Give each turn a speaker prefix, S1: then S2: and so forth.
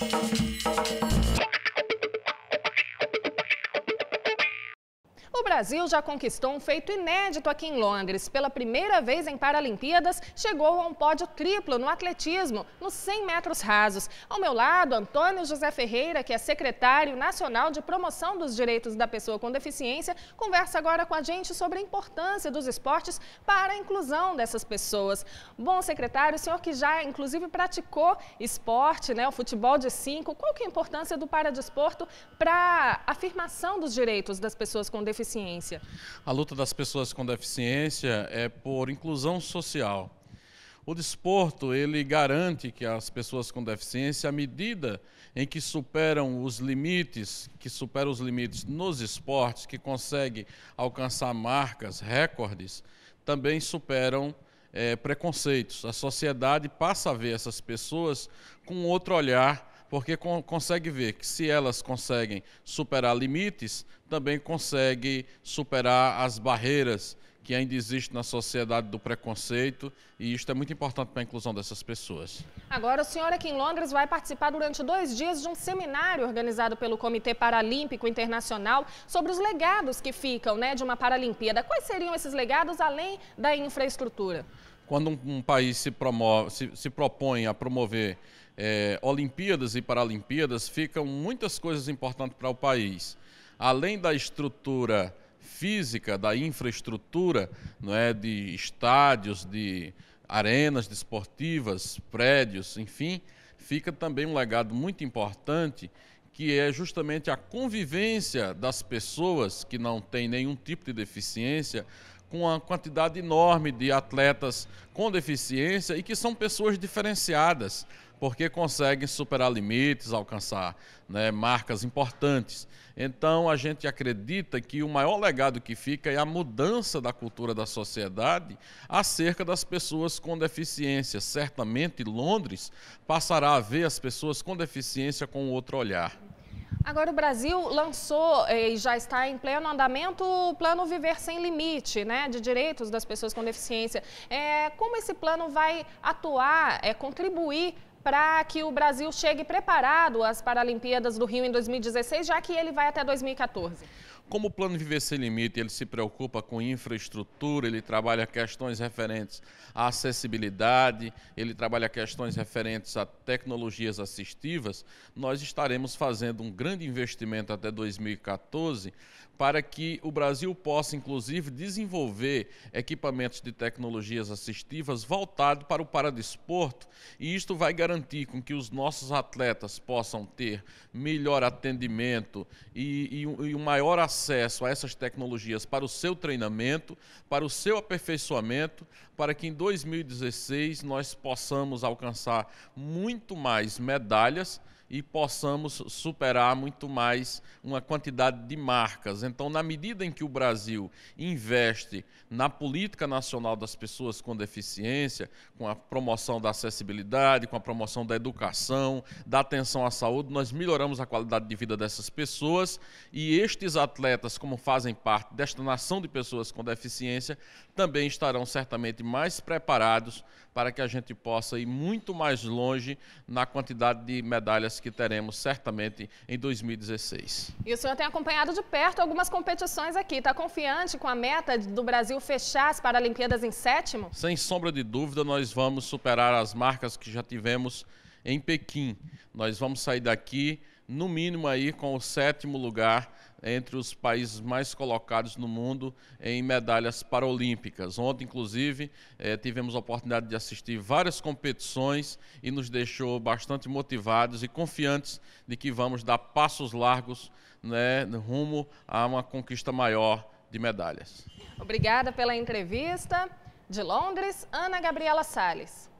S1: うん。Brasil já conquistou um feito inédito aqui em Londres. Pela primeira vez em Paralimpíadas, chegou a um pódio triplo no atletismo, nos 100 metros rasos. Ao meu lado, Antônio José Ferreira, que é secretário nacional de promoção dos direitos da pessoa com deficiência, conversa agora com a gente sobre a importância dos esportes para a inclusão dessas pessoas. Bom, secretário, o senhor que já, inclusive, praticou esporte, né, o futebol de cinco, qual que é a importância do paradesporto para a afirmação dos direitos das pessoas com deficiência? deficiência?
S2: A luta das pessoas com deficiência é por inclusão social. O desporto, ele garante que as pessoas com deficiência, à medida em que superam os limites, que superam os limites nos esportes, que conseguem alcançar marcas, recordes, também superam é, preconceitos. A sociedade passa a ver essas pessoas com outro olhar, porque con consegue ver que se elas conseguem superar limites, também consegue superar as barreiras que ainda existem na sociedade do preconceito e isto é muito importante para a inclusão dessas pessoas.
S1: Agora, o senhor aqui em Londres vai participar durante dois dias de um seminário organizado pelo Comitê Paralímpico Internacional sobre os legados que ficam né, de uma Paralimpíada. Quais seriam esses legados além da infraestrutura?
S2: Quando um, um país se, promove, se, se propõe a promover é, Olimpíadas e Paralimpíadas, ficam muitas coisas importantes para o país. Além da estrutura física, da infraestrutura, não é, de estádios, de arenas desportivas, prédios, enfim, fica também um legado muito importante que é justamente a convivência das pessoas que não têm nenhum tipo de deficiência com a quantidade enorme de atletas com deficiência e que são pessoas diferenciadas porque conseguem superar limites, alcançar né, marcas importantes. Então, a gente acredita que o maior legado que fica é a mudança da cultura da sociedade acerca das pessoas com deficiência. Certamente, Londres passará a ver as pessoas com deficiência com outro olhar.
S1: Agora, o Brasil lançou eh, e já está em pleno andamento o Plano Viver Sem Limite, né, de direitos das pessoas com deficiência. É, como esse plano vai atuar, é, contribuir para que o Brasil chegue preparado às Paralimpíadas do Rio em 2016, já que ele vai até 2014?
S2: Como o Plano Viver Sem Limite, ele se preocupa com infraestrutura, ele trabalha questões referentes à acessibilidade, ele trabalha questões referentes a tecnologias assistivas, nós estaremos fazendo um grande investimento até 2014 para que o Brasil possa, inclusive, desenvolver equipamentos de tecnologias assistivas voltados para o paradesporto, e isto vai garantir garantir com que os nossos atletas possam ter melhor atendimento e, e, e um maior acesso a essas tecnologias para o seu treinamento, para o seu aperfeiçoamento, para que em 2016 nós possamos alcançar muito mais medalhas e possamos superar muito mais uma quantidade de marcas. Então, na medida em que o Brasil investe na política nacional das pessoas com deficiência, com a promoção da acessibilidade, com a promoção da educação, da atenção à saúde, nós melhoramos a qualidade de vida dessas pessoas e estes atletas, como fazem parte desta nação de pessoas com deficiência, também estarão certamente mais preparados para que a gente possa ir muito mais longe na quantidade de medalhas que teremos certamente em 2016.
S1: E o senhor tem acompanhado de perto algumas competições aqui. Está confiante com a meta do Brasil fechar as Paralimpíadas em sétimo?
S2: Sem sombra de dúvida, nós vamos superar as marcas que já tivemos em Pequim. Nós vamos sair daqui no mínimo aí com o sétimo lugar entre os países mais colocados no mundo em medalhas paralímpicas. Ontem, inclusive, eh, tivemos a oportunidade de assistir várias competições e nos deixou bastante motivados e confiantes de que vamos dar passos largos né, rumo a uma conquista maior de medalhas.
S1: Obrigada pela entrevista. De Londres, Ana Gabriela Salles.